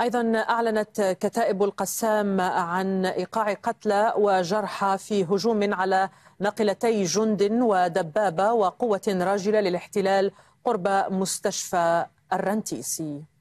أيضا أعلنت كتائب القسام عن إيقاع قتلى وجرحى في هجوم على ناقلتي جند ودبابة وقوة راجلة للاحتلال قرب مستشفى الرنتيسي